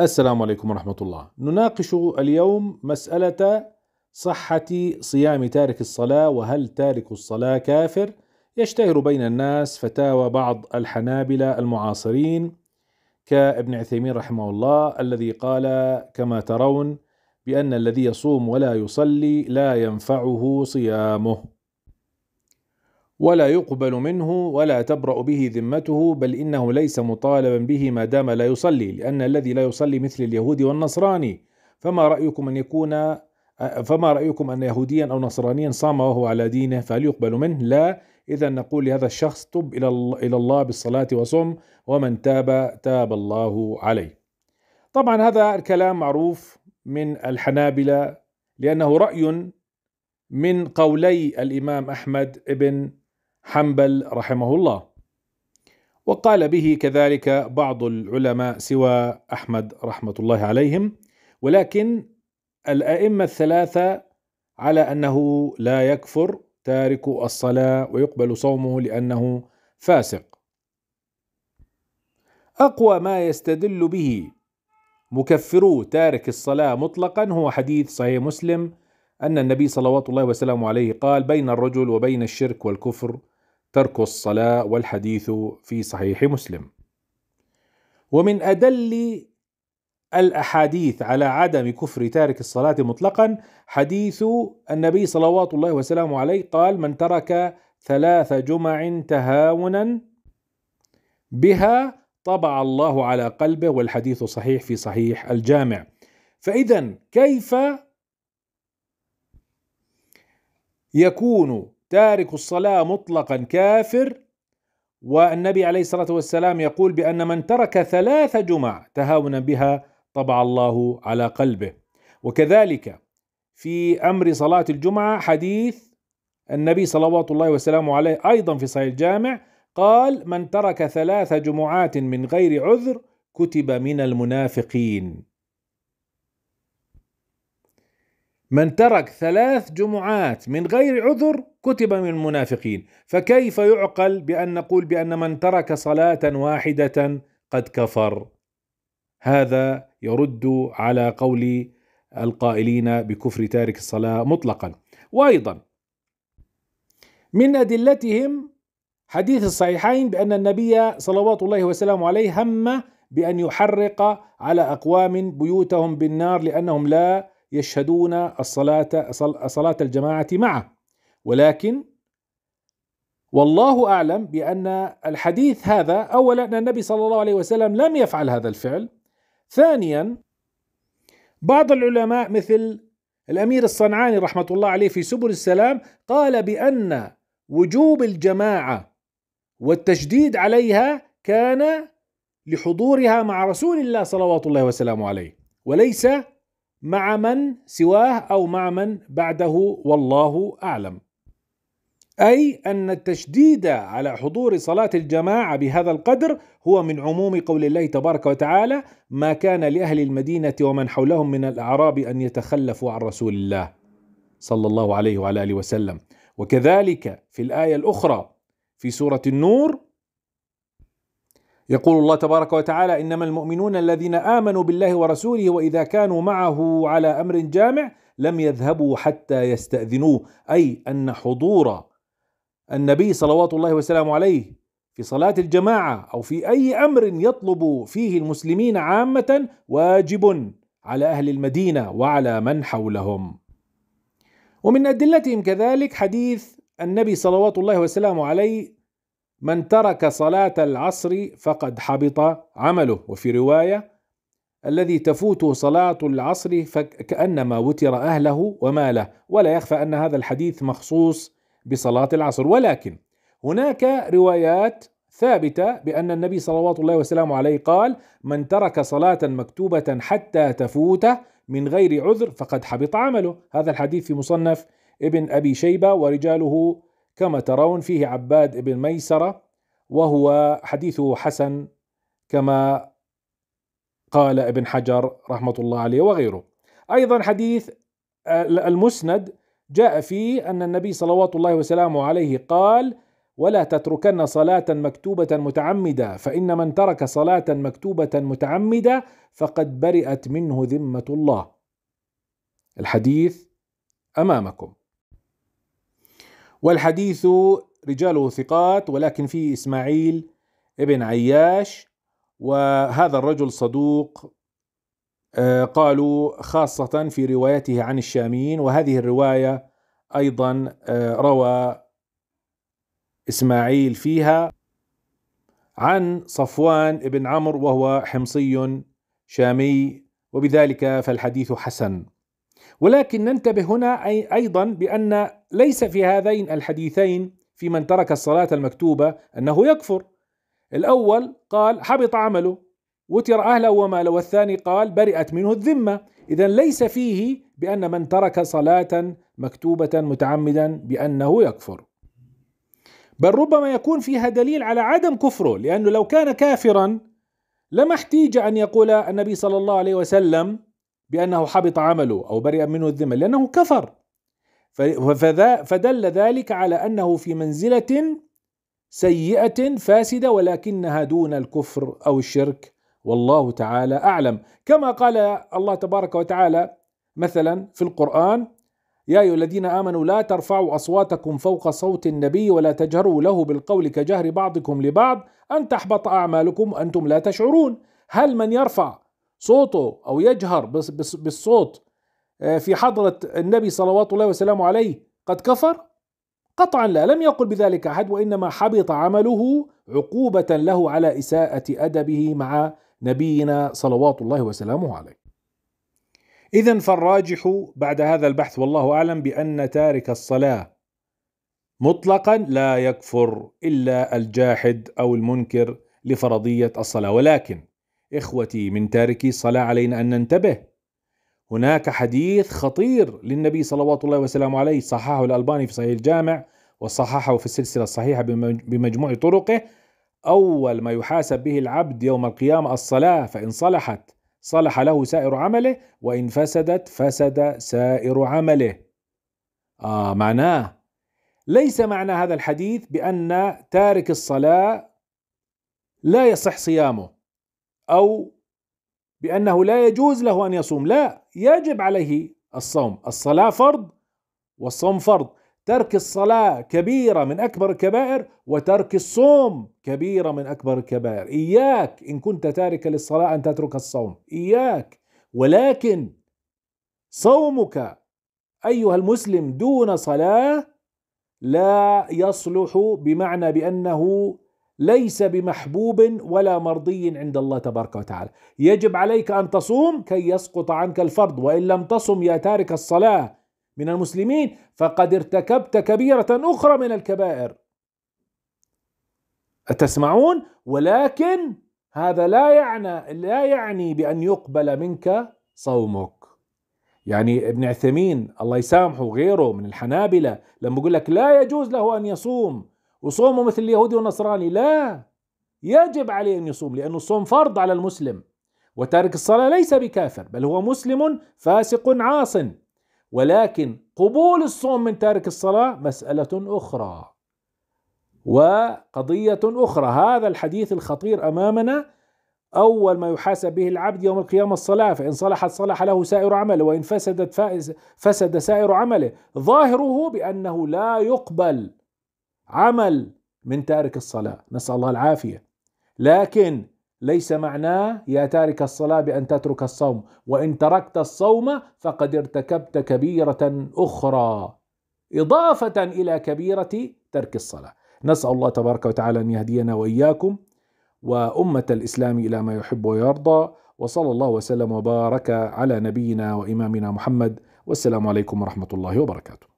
السلام عليكم ورحمة الله. نناقش اليوم مسألة صحة صيام تارك الصلاة وهل تارك الصلاة كافر؟ يشتهر بين الناس فتاوى بعض الحنابلة المعاصرين كابن عثيمين رحمه الله الذي قال كما ترون بأن الذي يصوم ولا يصلي لا ينفعه صيامه. ولا يقبل منه ولا تبرأ به ذمته بل إنه ليس مطالبا به ما دام لا يصلي لأن الذي لا يصلي مثل اليهود والنصراني فما رأيكم أن يكون فما رأيكم أن يهوديا أو نصرانيا صام وهو على دينه فهل يقبل منه؟ لا إذا نقول لهذا الشخص تب إلى إلى الله بالصلاة وصم ومن تاب تاب الله عليه. طبعا هذا الكلام معروف من الحنابلة لأنه رأي من قولي الإمام أحمد ابن حنبل رحمه الله وقال به كذلك بعض العلماء سوى احمد رحمه الله عليهم ولكن الائمه الثلاثه على انه لا يكفر تارك الصلاه ويقبل صومه لانه فاسق اقوى ما يستدل به مكفرو تارك الصلاه مطلقا هو حديث صحيح مسلم ان النبي صلوات الله وسلامه عليه قال بين الرجل وبين الشرك والكفر ترك الصلاة والحديث في صحيح مسلم ومن أدل الأحاديث على عدم كفر تارك الصلاة مطلقا حديث النبي صلوات الله وسلامه عليه قال من ترك ثلاث جمع تهاونا بها طبع الله على قلبه والحديث صحيح في صحيح الجامع فإذا كيف يكون تارك الصلاة مطلقا كافر والنبي عليه الصلاة والسلام يقول بأن من ترك ثلاث جمع تهاونا بها طبع الله على قلبه وكذلك في أمر صلاة الجمعة حديث النبي صلوات الله وسلامه عليه أيضا في صحيح الجامع قال من ترك ثلاث جمعات من غير عذر كتب من المنافقين من ترك ثلاث جمعات من غير عذر كتب من المنافقين فكيف يعقل بأن نقول بأن من ترك صلاة واحدة قد كفر هذا يرد على قول القائلين بكفر تارك الصلاة مطلقا وأيضا من أدلتهم حديث الصحيحين بأن النبي صلوات الله وسلامه عليه هم بأن يحرق على أقوام بيوتهم بالنار لأنهم لا يشهدون الصلاة صلاة الجماعة معه ولكن والله أعلم بأن الحديث هذا أولا أن النبي صلى الله عليه وسلم لم يفعل هذا الفعل ثانيا بعض العلماء مثل الأمير الصنعاني رحمة الله عليه في سبل السلام قال بأن وجوب الجماعة والتشديد عليها كان لحضورها مع رسول الله صلوات الله وسلامه عليه وليس مع من سواه او مع من بعده والله اعلم اي ان التشديد على حضور صلاه الجماعه بهذا القدر هو من عموم قول الله تبارك وتعالى ما كان لاهل المدينه ومن حولهم من الاعراب ان يتخلفوا عن رسول الله صلى الله عليه وعلى اله وسلم وكذلك في الايه الاخرى في سوره النور يقول الله تبارك وتعالى انما المؤمنون الذين امنوا بالله ورسوله واذا كانوا معه على امر جامع لم يذهبوا حتى يستاذنوه اي ان حضور النبي صلوات الله وسلامه عليه في صلاه الجماعه او في اي امر يطلب فيه المسلمين عامه واجب على اهل المدينه وعلى من حولهم. ومن ادلتهم كذلك حديث النبي صلوات الله وسلامه عليه من ترك صلاة العصر فقد حبط عمله وفي رواية الذي تفوته صلاة العصر فكأنما وتر أهله وماله ولا يخفى أن هذا الحديث مخصوص بصلاة العصر ولكن هناك روايات ثابتة بأن النبي صلوات الله وسلامه عليه قال من ترك صلاة مكتوبة حتى تفوته من غير عذر فقد حبط عمله هذا الحديث في مصنف ابن أبي شيبة ورجاله كما ترون فيه عباد بن ميسرة وهو حديثه حسن كما قال ابن حجر رحمة الله عليه وغيره أيضا حديث آه، المسند جاء فيه أن النبي صلوات الله وسلامه عليه قال ولا تتركن صلاة مكتوبة متعمدة فإن من ترك صلاة مكتوبة متعمدة فقد برئت منه ذمة الله الحديث أمامكم والحديث رجاله ثقات ولكن فيه إسماعيل ابن عياش وهذا الرجل صدوق آه، قالوا خاصة في روايته عن الشاميين وهذه الرواية أيضا آه، روى إسماعيل فيها عن صفوان بن عمرو وهو حمصي شامي وبذلك فالحديث حسن ولكن ننتبه هنا أيضا بأن ليس في هذين الحديثين في من ترك الصلاة المكتوبة أنه يكفر الأول قال حبط عمله وتر أهله وماله والثاني قال برئت منه الذمة إذا ليس فيه بأن من ترك صلاة مكتوبة متعمدا بأنه يكفر بل ربما يكون فيها دليل على عدم كفره لأنه لو كان كافرا لما احتيج أن يقول النبي صلى الله عليه وسلم بأنه حبط عمله أو برئ منه الذمة لأنه كفر فدل ذلك على أنه في منزلة سيئة فاسدة ولكنها دون الكفر أو الشرك والله تعالى أعلم كما قال الله تبارك وتعالى مثلا في القرآن يا أيها الذين آمنوا لا ترفعوا أصواتكم فوق صوت النبي ولا تجهروا له بالقول كجهر بعضكم لبعض أن تحبط أعمالكم أنتم لا تشعرون هل من يرفع صوته أو يجهر بالصوت آه، في حضرة النبي صلوات الله وسلامه عليه قد كفر؟ قطعا لا لم يقل بذلك أحد وإنما حبط عمله عقوبة له على إساءة أدبه مع نبينا صلوات الله وسلامه عليه إذا فالراجح بعد هذا البحث والله أعلم بأن تارك الصلاة مطلقا لا يكفر إلا الجاحد أو المنكر لفرضية الصلاة ولكن إخوتي من تاركي الصلاة علينا أن ننتبه هناك حديث خطير للنبي صلوات الله وسلامه عليه صححه الألباني في صحيح الجامع وصححه في السلسلة الصحيحة بمجموع طرقه أول ما يحاسب به العبد يوم القيامة الصلاة فإن صلحت صلح له سائر عمله وإن فسدت فسد سائر عمله آه معناه ليس معنى هذا الحديث بأن تارك الصلاة لا يصح صيامه أو بأنه لا يجوز له أن يصوم لا يجب عليه الصوم الصلاة فرض والصوم فرض ترك الصلاة كبيرة من أكبر الكبائر وترك الصوم كبيرة من أكبر الكبائر إياك إن كنت تارك للصلاة أن تترك الصوم إياك ولكن صومك أيها المسلم دون صلاة لا يصلح بمعنى بأنه ليس بمحبوب ولا مرضي عند الله تبارك وتعالى يجب عليك أن تصوم كي يسقط عنك الفرض وإن لم تصم يا تارك الصلاة من المسلمين فقد ارتكبت كبيرة أخرى من الكبائر أتسمعون ولكن هذا لا يعني لا يعني بأن يقبل منك صومك يعني ابن عثيمين الله يسامحه وغيره من الحنابلة لما يقول لك لا يجوز له أن يصوم وصومه مثل اليهودي والنصراني لا يجب عليه أن يصوم لأن الصوم فرض على المسلم وتارك الصلاة ليس بكافر بل هو مسلم فاسق عاص ولكن قبول الصوم من تارك الصلاة مسألة أخرى وقضية أخرى هذا الحديث الخطير أمامنا أول ما يحاسب به العبد يوم القيامة الصلاة فإن صلحت صلح له سائر عمله وإن فسدت فسد سائر عمله ظاهره بأنه لا يقبل عمل من تارك الصلاة نسأل الله العافية لكن ليس معناه يا تارك الصلاة بأن تترك الصوم وإن تركت الصوم فقد ارتكبت كبيرة أخرى إضافة إلى كبيرة ترك الصلاة نسأل الله تبارك وتعالى أن يهدينا وإياكم وأمة الإسلام إلى ما يحب ويرضى وصلى الله وسلم وبارك على نبينا وإمامنا محمد والسلام عليكم ورحمة الله وبركاته